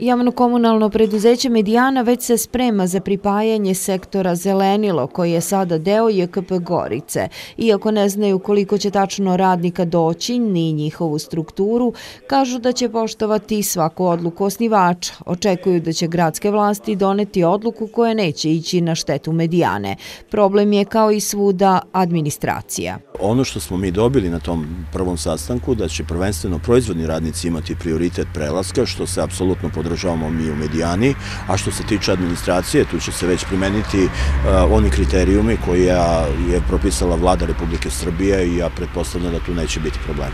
Javno komunalno preduzeće Medijana već se sprema za pripajanje sektora Zelenilo, koji je sada deo JKP Gorice. Iako ne znaju koliko će tačno radnika doći, ni njihovu strukturu, kažu da će poštovati svaku odluku osnivača. Očekuju da će gradske vlasti doneti odluku koja neće ići na štetu Medijane. Problem je kao i svuda administracija. Ono što smo mi dobili na tom prvom sastanku, da će prvenstveno proizvodni radnici imati prioritet prelaska, što se apsolutno podrazumije održavamo mi u medijani, a što se tiče administracije, tu će se već primeniti eh, oni kriterijumi koja je propisala vlada Republike Srbije i ja pretpostavljam da tu neće biti problem.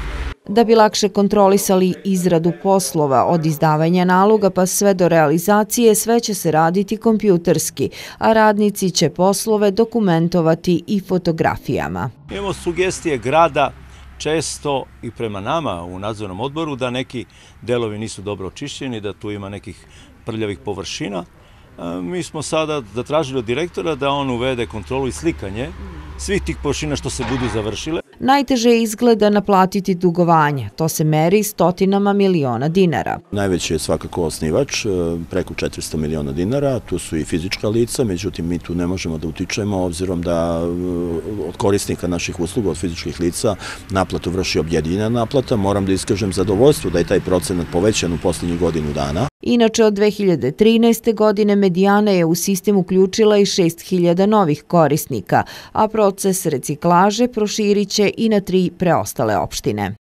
Da bi lakše kontrolisali izradu poslova od izdavanja naloga pa sve do realizacije, sve će se raditi kompjuterski, a radnici će poslove dokumentovati i fotografijama. Imamo sugestije grada često i prema nama u nadzornom odboru da neki delovi nisu dobro očišćeni, da tu ima nekih prljavih površina. E, mi smo sada zatražili od direktora da on uvede kontrolu i slikanje svih tih površina što se budu završile. Najteže izgleda naplatiti dugovanje. To se meri stotinama miliona dinara. Najveći je svakako osnivač, e, preko 400 miliona dinara. Tu su i fizička lica, međutim mi tu ne možemo da utičemo, obzirom da e, od korisnika naših usluga, od fizičkih lica, naplatu vrši objedinjena naplata. Moram da iskažem zadovoljstvo da je taj procenat povećan u poslednjih godinu dana. Inače, od 2013. godine Medijana je u sistem uključila i 6000 novih korisnika, a proces reciklaže proširit će i na tri preostale opštine.